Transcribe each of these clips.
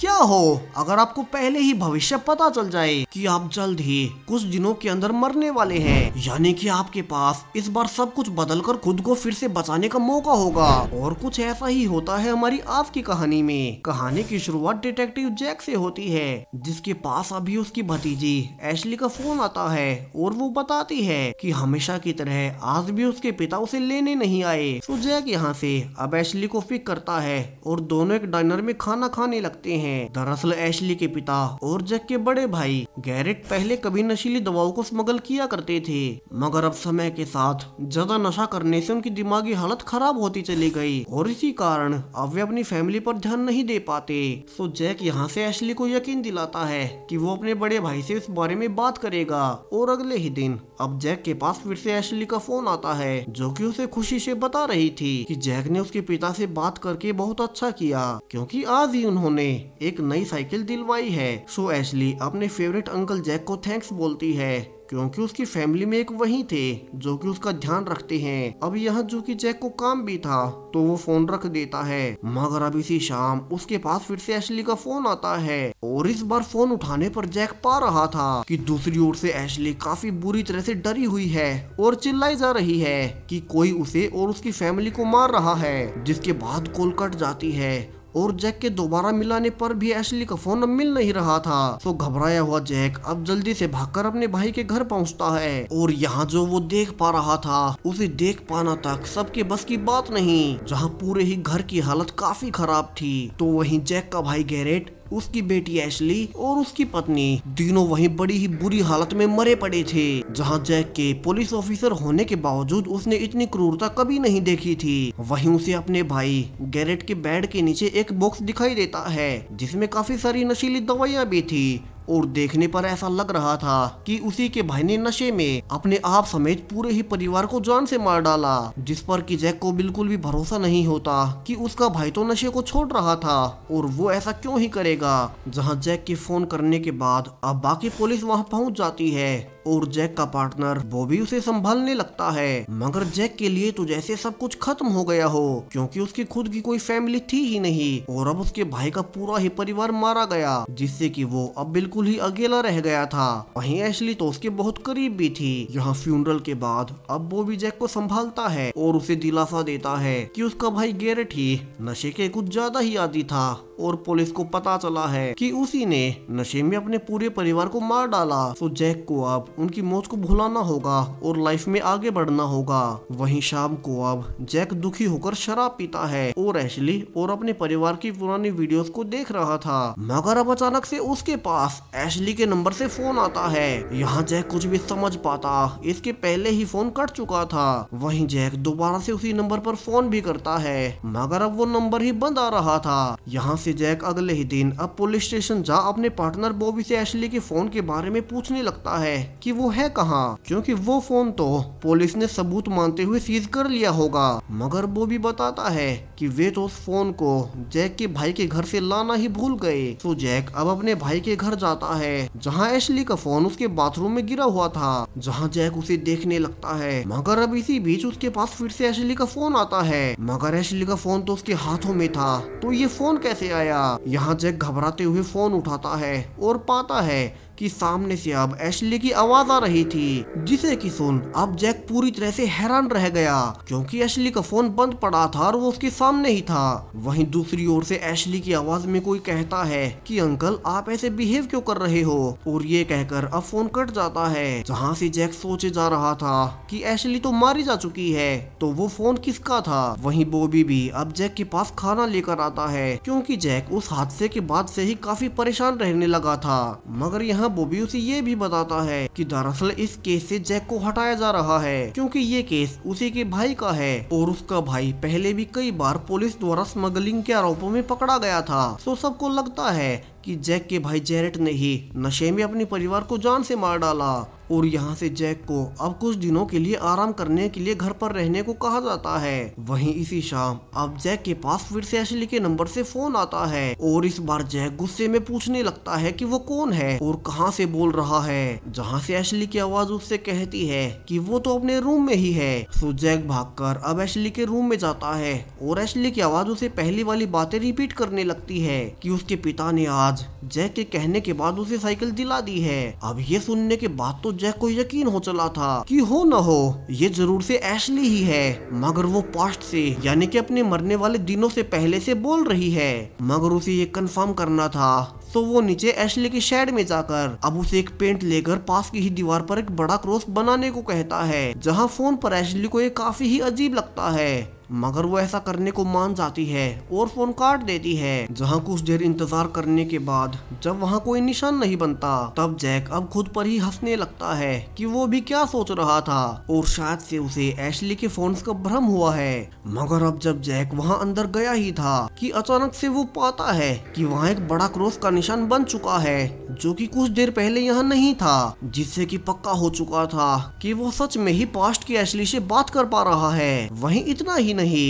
क्या हो अगर आपको पहले ही भविष्य पता चल जाए कि आप जल्द ही कुछ दिनों के अंदर मरने वाले हैं यानी कि आपके पास इस बार सब कुछ बदल कर खुद को फिर से बचाने का मौका होगा और कुछ ऐसा ही होता है हमारी आज की कहानी में कहानी की शुरुआत डिटेक्टिव जैक से होती है जिसके पास अभी उसकी भतीजी एशली का फोन आता है और वो बताती है की हमेशा की तरह आज भी उसके पिता उसे लेने नहीं आए तो जैक यहाँ से अब एशली को पिक करता है और दोनों एक डाइनर में खाना खाने लगते है हैं दरअसल एशली के पिता और जैक के बड़े भाई गैरेट पहले कभी नशीली दवाओं को स्मगल किया करते थे मगर अब समय के साथ ज्यादा नशा करने से उनकी दिमागी हालत खराब होती चली गई और इसी कारण अब वे अपनी फैमिली पर ध्यान नहीं दे पाते सो जैक यहाँ से एशली को यकीन दिलाता है की वो अपने बड़े भाई से इस बारे में बात करेगा और अगले ही दिन अब जैक के पास फिर से एशली का फोन आता है जो की उसे खुशी से बता रही थी की जैक ने उसके पिता से बात करके बहुत अच्छा किया क्योंकि आज ही उन्होंने एक नई साइकिल दिलवाई है सो एशली अपने फेवरेट अंकल जैक को थैंक्स बोलती है क्योंकि उसकी फैमिली में एक वही थे जो कि उसका ध्यान रखते हैं अब यहाँ जो कि जैक को काम भी था तो वो फोन रख देता है मगर अब इसी शाम उसके पास फिर से एशली का फोन आता है और इस बार फोन उठाने पर जैक पा रहा था कि दूसरी ओर से एशली काफी बुरी तरह से डरी हुई है और चिल्लाई जा रही है कि कोई उसे और उसकी फैमिली को मार रहा है जिसके बाद कोल कट जाती है और जैक के दोबारा मिलाने पर भी एशली का फोन अब मिल नहीं रहा था तो घबराया हुआ जैक अब जल्दी से भागकर अपने भाई के घर पहुंचता है और यहाँ जो वो देख पा रहा था उसे देख पाना तक सबके बस की बात नहीं जहाँ पूरे ही घर की हालत काफी खराब थी तो वही जैक का भाई गैरेट उसकी बेटी एशली और उसकी पत्नी तीनों वहीं बड़ी ही बुरी हालत में मरे पड़े थे जहां जैक के पुलिस ऑफिसर होने के बावजूद उसने इतनी क्रूरता कभी नहीं देखी थी वहीं उसे अपने भाई गैरेट के बेड के नीचे एक बॉक्स दिखाई देता है जिसमें काफी सारी नशीली दवाइयां भी थी और देखने पर ऐसा लग रहा था कि उसी के भाई ने नशे में अपने आप समेत पूरे ही परिवार को जान से मार डाला जिस पर कि जैक को बिल्कुल भी भरोसा नहीं होता कि उसका भाई तो नशे को छोड़ रहा था और वो ऐसा क्यों ही करेगा जहाँ जैक के फोन करने के बाद अब बाकी पुलिस वहाँ पहुँच जाती है और जैक का पार्टनर वो भी उसे संभालने लगता है मगर जैक के लिए तो जैसे सब कुछ खत्म हो गया हो क्योंकि उसकी खुद की कोई फैमिली थी ही नहीं और अब उसके भाई का पूरा ही परिवार मारा गया जिससे कि वो अब बिल्कुल ही अकेला रह गया था वहीं एशली तो उसके बहुत करीब भी थी यहाँ फ्यूनरल के बाद अब वो भी जैक को संभालता है और उसे दिलासा देता है की उसका भाई गेरेट ही नशे के कुछ ज्यादा ही आदि था और पुलिस को पता चला है कि उसी ने नशे में अपने पूरे परिवार को मार डाला तो जैक को अब उनकी मौत को भुलाना होगा और लाइफ में आगे बढ़ना होगा वहीं शाम को अब जैक दुखी होकर शराब पीता है और एशली और अपने परिवार की पुरानी वीडियो को देख रहा था मगर अब अचानक से उसके पास एशली के नंबर से फोन आता है यहाँ जैक कुछ भी समझ पाता इसके पहले ही फोन कट चुका था वही जैक दोबारा से उसी नंबर पर फोन भी करता है मगर अब वो नंबर ही बंद आ रहा था यहाँ से जैक अगले ही दिन अब पुलिस स्टेशन जा अपने पार्टनर बॉबी से एशली के फोन के बारे में पूछने लगता है कि वो है कहाँ क्योंकि वो फोन तो पुलिस ने सबूत मानते हुए सीज कर लिया होगा मगर बॉबी बताता है कि वे तो उस फोन को जैक के भाई के घर से लाना ही भूल गए तो जैक अब अपने भाई के घर जाता है जहाँ एशली का फोन उसके बाथरूम में गिरा हुआ था जहाँ जैक उसे देखने लगता है मगर अब इसी बीच उसके पास फिर से एशली का फोन आता है मगर एशली का फोन तो उसके हाथों में था तो ये फोन कैसे आया यहाँ जैक घबराते हुए फोन उठाता है और पाता है कि सामने से अब एशली की आवाज आ रही थी जिसे की सुन अब जैक पूरी तरह से हैरान रह गया क्योंकि एशली का फोन बंद पड़ा था और वो उसके सामने ही था वहीं दूसरी ओर से एशली की आवाज में कोई कहता है कि अंकल आप ऐसे बिहेव क्यों कर रहे हो और ये कहकर अब फोन कट जाता है जहाँ से जैक सोचे जा रहा था की एशली तो मारी जा चुकी है तो वो फोन किसका था वही बोबी भी अब जैक के पास खाना लेकर आता है क्यूँकी जैक उस हादसे के बाद से ही काफी परेशान रहने लगा था मगर यहाँ यहाँ बोबी उसे ये भी बताता है कि दरअसल इस केस से जैक को हटाया जा रहा है क्योंकि ये केस उसी के भाई का है और उसका भाई पहले भी कई बार पुलिस द्वारा स्मगलिंग के आरोपों में पकड़ा गया था तो सबको लगता है कि जैक के भाई जेरेट ने ही नशे में अपने परिवार को जान से मार डाला और यहाँ से जैक को अब कुछ दिनों के लिए आराम करने के लिए घर पर रहने को कहा जाता है वहीं इसी शाम अब जैक के पास फिर से एशली के नंबर से फोन आता है और इस बार जैक गुस्से में पूछने लगता है कि वो कौन है और कहाँ से बोल रहा है जहाँ से एशली की आवाज उससे कहती है कि वो तो अपने रूम में ही है सो जैक कर अब एशली के रूम में जाता है और एशली की आवाज उसे पहली वाली बातें रिपीट करने लगती है की उसके पिता ने आज आज जय के कहने के बाद उसे साइकिल दिला दी है अब ये सुनने के बाद तो जय को यकीन हो चला था कि हो न हो ये जरूर से एशली ही है मगर वो पास्ट से यानी कि अपने मरने वाले दिनों से पहले से बोल रही है मगर उसे ये कंफर्म करना था तो वो नीचे एशली के शेड में जाकर अब उसे एक पेंट लेकर पास की ही दीवार पर एक बड़ा क्रॉस बनाने को कहता है जहाँ फोन पर एशली को ये काफी ही अजीब लगता है मगर वो ऐसा करने को मान जाती है और फोन काट देती है जहाँ कुछ देर इंतजार करने के बाद जब वहाँ कोई निशान नहीं बनता तब जैक अब खुद पर ही हंसने लगता है कि वो भी क्या सोच रहा था और शायद से उसे एशली के फोन का भ्रम हुआ है मगर अब जब जैक वहाँ अंदर गया ही था कि अचानक से वो पाता है कि वहाँ एक बड़ा क्रॉस का निशान बन चुका है जो कि कुछ देर पहले यहाँ नहीं था जिससे कि पक्का हो चुका था कि वो सच में ही पास्ट की एशली से बात कर पा रहा है वहीं इतना ही नहीं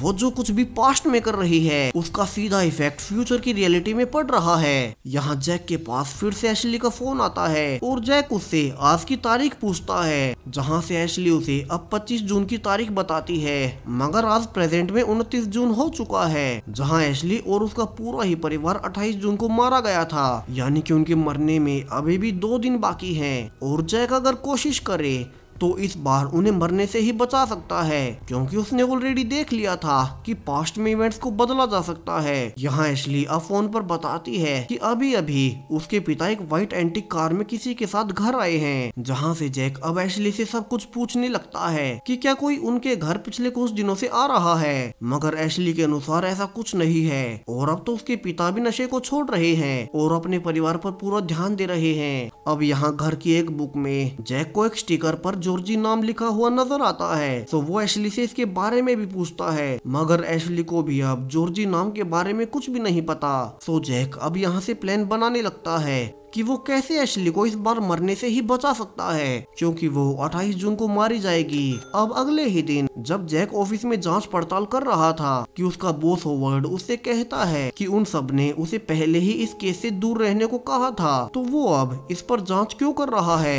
वो जो कुछ भी पास्ट में कर रही है उसका सीधा इफेक्ट फ्यूचर की रियलिटी में पड़ रहा है यहाँ जैक के पास फिर से एशली का फोन आता है और जैक उससे आज की तारीख पूछता है जहाँ से एशली उसे अब 25 जून की तारीख बताती है मगर आज प्रेजेंट में 29 जून हो चुका है जहाँ एशली और उसका पूरा ही परिवार अट्ठाईस जून को मारा गया था यानी की उनके मरने में अभी भी दो दिन बाकी है और जैक अगर कोशिश करे तो इस बार उन्हें मरने से ही बचा सकता है क्योंकि उसने ऑलरेडी देख लिया था कि पास्ट में इवेंट्स को बदला जा सकता है यहाँ एशली अब फोन पर बताती है कि अभी अभी उसके पिता एक व्हाइट एंटिक कार में किसी के साथ घर आए हैं जहाँ से जैक अब एशली से सब कुछ पूछने लगता है कि क्या कोई उनके घर पिछले कुछ दिनों से आ रहा है मगर एशली के अनुसार ऐसा कुछ नहीं है और अब तो उसके पिता भी नशे को छोड़ रहे हैं और अपने परिवार पर पूरा ध्यान दे रहे हैं अब यहाँ घर की एक बुक में जैक को एक स्टिकर पर जॉर्जी नाम लिखा हुआ नजर आता है तो वो एशली से इसके बारे में भी पूछता है मगर एशली को भी अब जॉर्जी नाम के बारे में कुछ भी नहीं पता सो जैक अब यहाँ से प्लान बनाने लगता है कि वो कैसे एशली को इस बार मरने से ही बचा सकता है क्योंकि वो 28 जून को मारी जाएगी अब अगले ही दिन जब जैक ऑफिस में जांच पड़ताल कर रहा था कि उसका बोस होवर्ड उससे कहता है कि उन सब ने उसे पहले ही इस केस से दूर रहने को कहा था तो वो अब इस पर जांच क्यों कर रहा है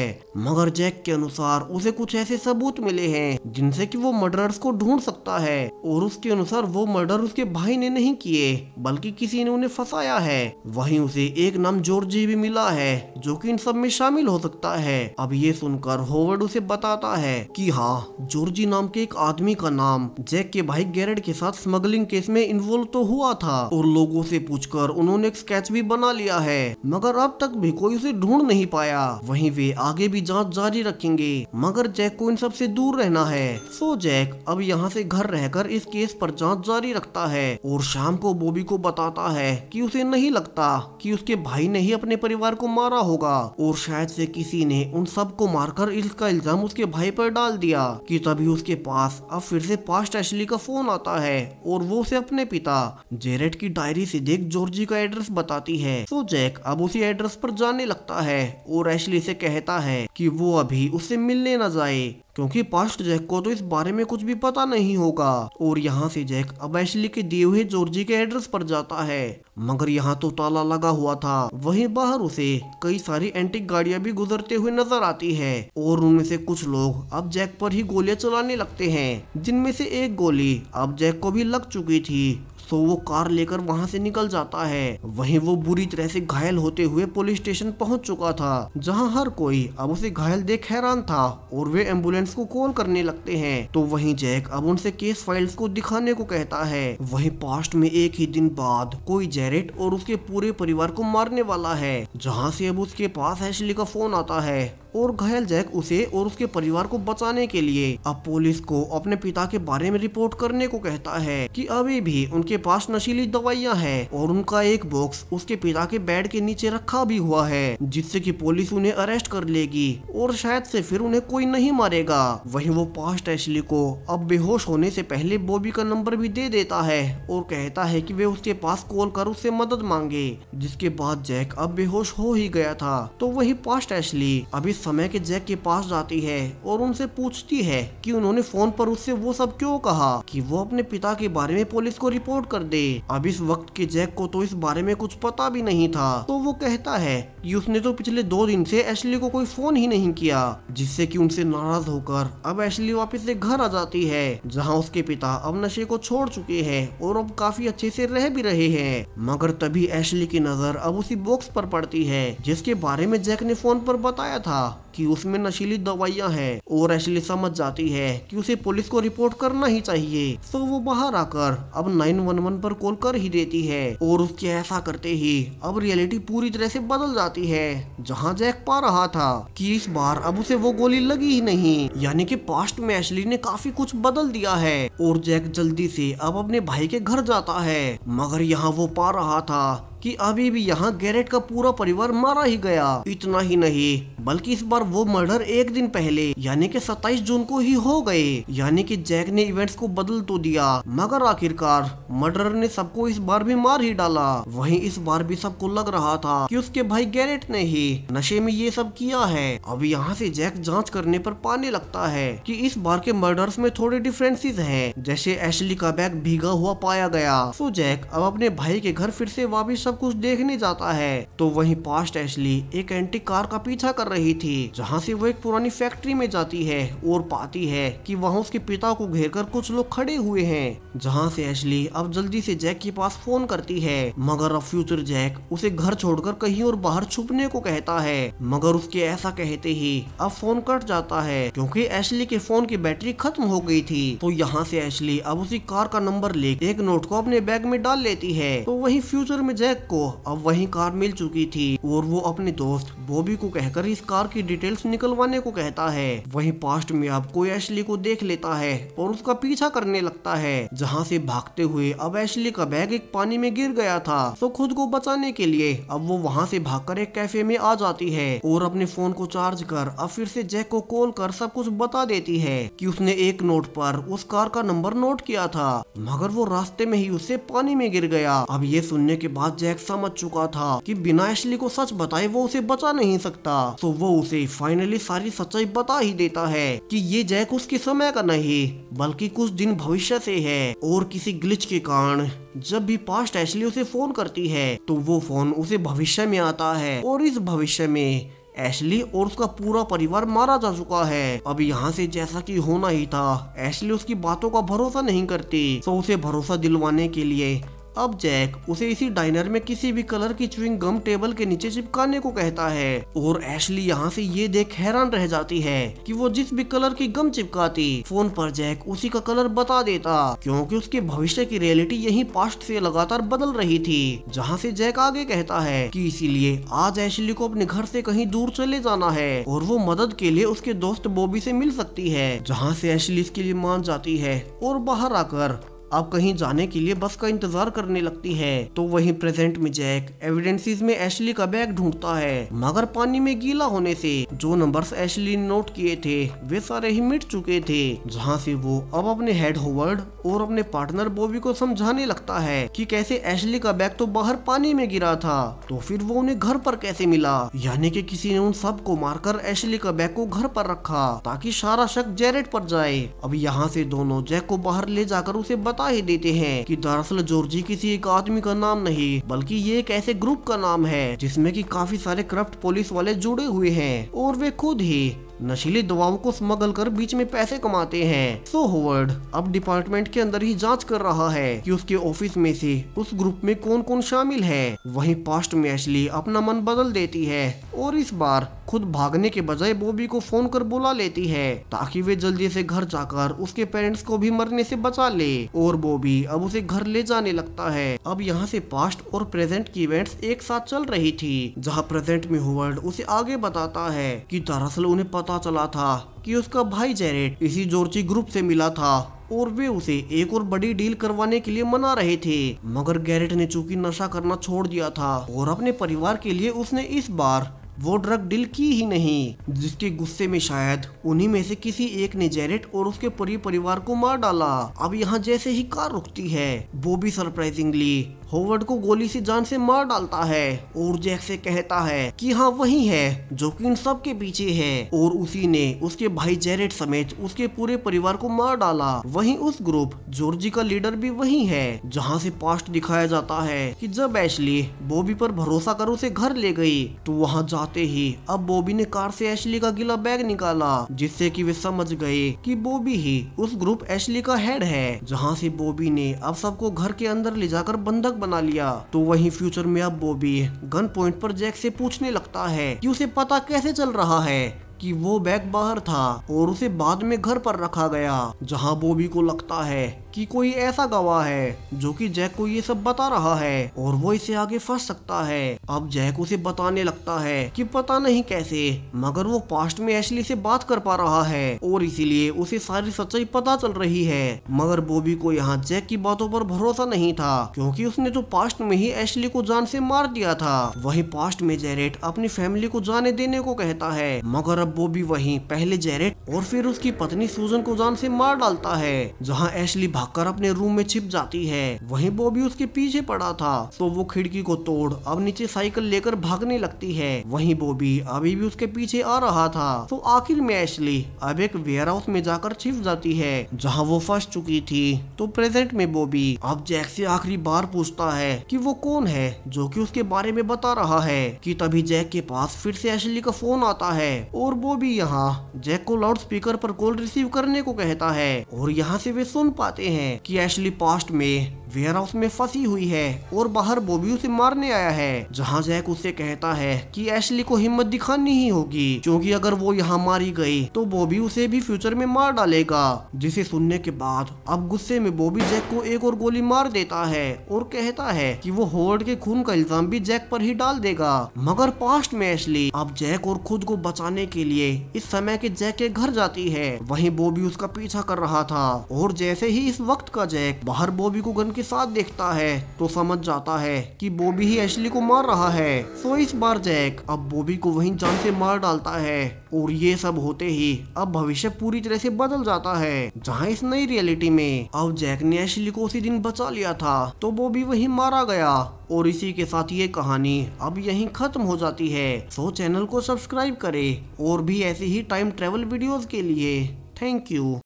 मगर जैक के अनुसार उसे कुछ ऐसे सबूत मिले हैं जिनसे की वो मर्डर को ढूंढ सकता है और उसके अनुसार वो मर्डर उसके भाई ने नहीं किए बल्कि किसी ने उन्हें फंसाया है वही उसे एक नाम जोर्जी भी मिला सकता है जो कि इन सब में शामिल हो सकता है अब ये सुनकर होवर्ड उसे बताता है कि हाँ जोर्जी नाम के एक आदमी का नाम जैक के भाई गैरेट के साथ स्मगलिंग केस में इन्वॉल्व तो हुआ था और लोगों से पूछकर उन्होंने एक स्केच भी बना लिया है मगर अब तक भी कोई उसे ढूंढ नहीं पाया वही वे आगे भी जाँच जारी रखेंगे मगर जैक को इन सब से दूर रहना है सो जैक अब यहाँ से घर रहकर इस केस पर जाँच जारी रखता है और शाम को बॉबी को बताता है की उसे नहीं लगता की उसके भाई ने ही अपने परिवार परिवार को मारा होगा और शायद से किसी ने उन सबको मारकर इसका इल्जाम उसके भाई पर डाल दिया कि तभी उसके पास अब फिर से पास्ट एशली का फोन आता है और वो उसे अपने पिता जेरेट की डायरी से देख जॉर्जी का एड्रेस बताती है तो जैक अब उसी एड्रेस पर जाने लगता है और एशली से कहता है की वो अभी उससे मिलने न जाए क्योंकि पास्ट जैक को तो इस बारे में कुछ भी पता नहीं होगा और यहाँ से जैक अब एशली के दिए हुए जॉर्जी के एड्रेस पर जाता है मगर यहाँ तो ताला लगा हुआ था वहीं बाहर उसे कई सारी एंटिक गाड़ियां भी गुजरते हुए नजर आती है और उनमें से कुछ लोग अब जैक पर ही गोलियां चलाने लगते हैं जिनमें से एक गोली अब जैक को भी लग चुकी थी सो तो वो कार लेकर वहाँ से निकल जाता है वहीं वो बुरी तरह से घायल होते हुए पुलिस स्टेशन पहुंच चुका था जहां हर कोई अब उसे घायल देख हैरान था और वे एम्बुलेंस को कॉल करने लगते हैं तो वहीं जैक अब उनसे केस फाइल्स को दिखाने को कहता है वहीं पास्ट में एक ही दिन बाद कोई जेरेट और उसके पूरे परिवार को मारने वाला है जहाँ से अब उसके पास एशली का फोन आता है और घायल जैक उसे और उसके परिवार को बचाने के लिए अब पुलिस को अपने पिता के बारे में रिपोर्ट करने को कहता है कि अभी भी उनके पास नशीली दवाइयां हैं और उनका एक बॉक्स उसके पिता के बेड के नीचे रखा भी हुआ है जिससे कि पुलिस उन्हें अरेस्ट कर लेगी और शायद से फिर उन्हें कोई नहीं मारेगा वही वो पास्ट एशली को अब बेहोश होने से पहले बॉबी का नंबर भी दे देता है और कहता है की वे उसके पास कॉल कर उससे मदद मांगे जिसके बाद जैक अब बेहोश हो ही गया था तो वही पास्ट एशली अभी इस समय के जैक के पास जाती है और उनसे पूछती है कि उन्होंने फोन पर उससे वो सब क्यों कहा कि वो अपने पिता के बारे में पुलिस को रिपोर्ट कर दे अब इस वक्त के जैक को तो इस बारे में कुछ पता भी नहीं था तो वो कहता है कि उसने तो पिछले दो दिन से एशली को कोई फोन ही नहीं किया जिससे कि उनसे नाराज होकर अब एशली वापिस से घर आ जाती है जहाँ उसके पिता अब नशे को छोड़ चुके हैं और अब काफी अच्छे से रह भी रहे हैं मगर तभी एशली की नजर अब उसी बॉक्स पर पड़ती है जिसके बारे में जैक ने फोन पर बताया था कि उसमें नशीली दवाइयां हैं और एशली समझ जाती है कि उसे पुलिस को रिपोर्ट करना ही चाहिए तो वो बाहर आकर अब 911 पर कॉल कर ही देती है और उसके ऐसा करते ही अब रियलिटी पूरी तरह से बदल जाती है जहां जैक पा रहा था कि इस बार अब उसे वो गोली लगी ही नहीं यानी कि पास्ट में एशली ने काफी कुछ बदल दिया है और जैक जल्दी से अब अपने भाई के घर जाता है मगर यहाँ वो पा रहा था कि अभी भी यहाँ गैरेट का पूरा परिवार मारा ही गया इतना ही नहीं बल्कि इस बार वो मर्डर एक दिन पहले यानी कि 27 जून को ही हो गए यानी कि जैक ने इवेंट्स को बदल तो दिया मगर आखिरकार मर्डर ने सबको इस बार भी मार ही डाला वहीं इस बार भी सबको लग रहा था कि उसके भाई गैरेट ने ही नशे में ये सब किया है अब यहाँ से जैक जांच करने पर पाने लगता है कि इस बार के मर्डर्स में थोड़े डिफरेंसेस हैं जैसे एशली का बैग भीगा हुआ पाया गया सो जैक अब अपने भाई के घर फिर से वापिस सब कुछ देखने जाता है तो वहीं पास्ट एशली एक एंटी कार का पीछा कर रही थी जहाँ से वो एक पुरानी फैक्ट्री में जाती है और पाती है कि वहाँ उसके पिता को घेर कर कुछ लोग खड़े हुए हैं जहाँ से एशली अब जल्दी से जैक के पास फोन करती है मगर अब फ्यूचर जैक उसे घर छोड़कर कहीं और बाहर छुपने को कहता है मगर उसके ऐसा कहते ही अब फोन कट जाता है क्योंकि एशली के फोन की बैटरी खत्म हो गई थी तो यहाँ से एशली अब उसी कार का नंबर ले एक नोट को अपने बैग में डाल लेती है तो वही फ्यूचर में जैक जैक को अब वही कार मिल चुकी थी और वो अपने दोस्त बॉबी को कहकर इस कार की डिटेल्स निकलवाने को कहता है वही पास्ट में अब कोई एशली को देख लेता है और उसका पीछा करने लगता है जहाँ से भागते हुए अब एशली का बैग एक पानी में गिर गया था तो खुद को बचाने के लिए अब वो वहाँ से भाग एक कैफे में आ जाती है और अपने फोन को चार्ज कर अब फिर से जैक को कॉल कर सब कुछ बता देती है कि उसने एक नोट पर उस कार का नंबर नोट किया था मगर वो रास्ते में ही उससे पानी में गिर गया अब ये सुनने के बाद जैक जैक समझ चुका था कि बिना एशली को सच बताए वो उसे बचा नहीं सकता तो वो उसे फाइनली सारी सच्चाई बता ही देता है कि ये जैक उसके समय का नहीं बल्कि कुछ दिन भविष्य से है और किसी ग्लिच के कारण जब भी पास्ट एशली उसे फोन करती है तो वो फोन उसे भविष्य में आता है और इस भविष्य में एशली और उसका पूरा परिवार मारा जा चुका है अब यहाँ से जैसा कि होना ही था एशली उसकी बातों का भरोसा नहीं करती तो उसे भरोसा दिलवाने के लिए अब जैक उसे इसी डाइनर में किसी भी कलर की च्यूइंग गम टेबल के नीचे चिपकाने को कहता है और एशली यहाँ से ये देख हैरान रह जाती है कि वो जिस भी कलर की गम चिपकाती फोन पर जैक उसी का कलर बता देता क्योंकि उसके भविष्य की रियलिटी यही पास्ट से लगातार बदल रही थी जहाँ से जैक आगे कहता है कि इसीलिए आज एशली को अपने घर से कहीं दूर चले जाना है और वो मदद के लिए उसके दोस्त बॉबी से मिल सकती है जहाँ से एशली इसके लिए मान जाती है और बाहर आकर अब कहीं जाने के लिए बस का इंतजार करने लगती है तो वहीं प्रेजेंट में जैक एविडेंसेस में एशली का बैग ढूंढता है मगर पानी में गीला होने से जो नंबर्स एशली ने नोट किए थे वे सारे ही मिट चुके थे जहां से वो अब अपने हेड होवर्ड और अपने पार्टनर बॉबी को समझाने लगता है कि कैसे एशली का बैग तो बाहर पानी में गिरा था तो फिर वो उन्हें घर पर कैसे मिला यानी कि किसी ने उन सबको मारकर एशली का बैग को घर पर रखा ताकि सारा शक जेरेट पर जाए अब यहाँ से दोनों जैक को बाहर ले जाकर उसे बता बता ही देते हैं कि दरअसल जॉर्जी किसी एक आदमी का नाम नहीं बल्कि ये एक ऐसे ग्रुप का नाम है जिसमें कि काफी सारे करप्ट पुलिस वाले जुड़े हुए हैं और वे खुद ही नशीली दवाओं को स्मगल कर बीच में पैसे कमाते हैं सो होवर्ड अब डिपार्टमेंट के अंदर ही जांच कर रहा है कि उसके ऑफिस में से उस ग्रुप में कौन कौन शामिल है वहीं पास्ट में एशली अपना मन बदल देती है और इस बार खुद भागने के बजाय बॉबी को फोन कर बुला लेती है ताकि वे जल्दी से घर जाकर उसके पेरेंट्स को भी मरने से बचा ले और बॉबी अब उसे घर ले जाने लगता है अब यहाँ से पास्ट और प्रेजेंट की इवेंट्स एक साथ चल रही थी जहाँ प्रेजेंट में होवर्ड उसे आगे बताता है कि दरअसल उन्हें पता पता चला था कि उसका भाई जेरेट इसी जोरची ग्रुप से मिला था और वे उसे एक और बड़ी डील करवाने के लिए मना रहे थे मगर गैरेट ने चूंकि नशा करना छोड़ दिया था और अपने परिवार के लिए उसने इस बार वो ड्रग डील की ही नहीं जिसके गुस्से में शायद उन्हीं में से किसी एक ने जेरेट और उसके पूरे परिवार को मार डाला अब यहाँ जैसे ही कार रुकती है वो भी सरप्राइजिंगली होवर्ड को गोली से जान से मार डालता है और जैक से कहता है कि हाँ वही है जो कि इन सब के पीछे है और उसी ने उसके भाई जेरेट समेत उसके पूरे परिवार को मार डाला वहीं उस ग्रुप जॉर्जी का लीडर भी वही है जहाँ से पास्ट दिखाया जाता है कि जब एशली बॉबी पर भरोसा कर उसे घर ले गई तो वहाँ जाते ही अब बॉबी ने कार से एशली का गिला बैग निकाला जिससे की वे समझ गए की बॉबी ही उस ग्रुप एशली का हेड है जहाँ से बॉबी ने अब सबको घर के अंदर ले जाकर बंधक बना लिया तो वही फ्यूचर में अब बॉबी गन पॉइंट पर जैक से पूछने लगता है कि उसे पता कैसे चल रहा है कि वो बैग बाहर था और उसे बाद में घर पर रखा गया जहां बॉबी को लगता है कि कोई ऐसा गवाह है जो कि जैक को ये सब बता रहा है और वो इसे आगे फंस सकता है अब जैक उसे बताने लगता है कि पता नहीं कैसे मगर वो पास्ट में एशली से बात कर पा रहा है और इसीलिए उसे सारी सच्चाई पता चल रही है मगर बॉबी को यहाँ जैक की बातों पर भरोसा नहीं था क्योंकि उसने जो पास्ट में ही एशली को जान से मार दिया था वही पास्ट में जेरेट अपनी फैमिली को जाने देने को कहता है मगर तरफ वो भी वहीं पहले जेरेट और फिर उसकी पत्नी सूजन को जान से मार डालता है जहां एशली भागकर अपने रूम में छिप जाती है वहीं बॉबी उसके पीछे पड़ा था तो वो खिड़की को तोड़ अब नीचे साइकिल लेकर भागने लगती है वहीं बॉबी अभी भी उसके पीछे आ रहा था तो आखिर में एशली अब एक वेयर हाउस में जाकर छिप जाती है जहाँ वो फंस चुकी थी तो प्रेजेंट में बॉबी अब जैक से आखिरी बार पूछता है कि वो कौन है जो कि उसके बारे में बता रहा है कि तभी जैक के पास फिर से एशली का फोन आता है और वो भी यहाँ जैक को लाउड स्पीकर पर कॉल रिसीव करने को कहता है और यहाँ से वे सुन पाते हैं कि एशली पास्ट में हाउस में फंसी हुई है और बाहर बॉबी उसे मारने आया है जहाँ जैक उसे कहता है कि एशली को हिम्मत दिखानी ही होगी क्योंकि अगर वो यहाँ मारी गई तो बॉबी उसे भी फ्यूचर में मार डालेगा जिसे सुनने के बाद अब गुस्से में बॉबी जैक को एक और गोली मार देता है और कहता है की वो होल्ड के खून का इल्जाम भी जैक पर ही डाल देगा मगर पास्ट में एशली अब जैक और खुद को बचाने के लिए इस समय के जैक के घर जाती है वही बॉबी उसका पीछा कर रहा था और जैसे ही इस वक्त का जैक बाहर बॉबी को गन के साथ देखता है तो समझ जाता है कि बॉबी ही एशली को मार रहा है सो इस बार जैक अब बॉबी को वहीं जान से मार डालता है और ये सब होते ही अब भविष्य पूरी तरह से बदल जाता है जहाँ इस नई रियलिटी में अब जैक ने एशली को उसी दिन बचा लिया था तो बोबी वहीं मारा गया और इसी के साथ ये कहानी अब यहीं खत्म हो जाती है सो चैनल को सब्सक्राइब करें और भी ऐसी ही टाइम ट्रेवल वीडियोस के लिए थैंक यू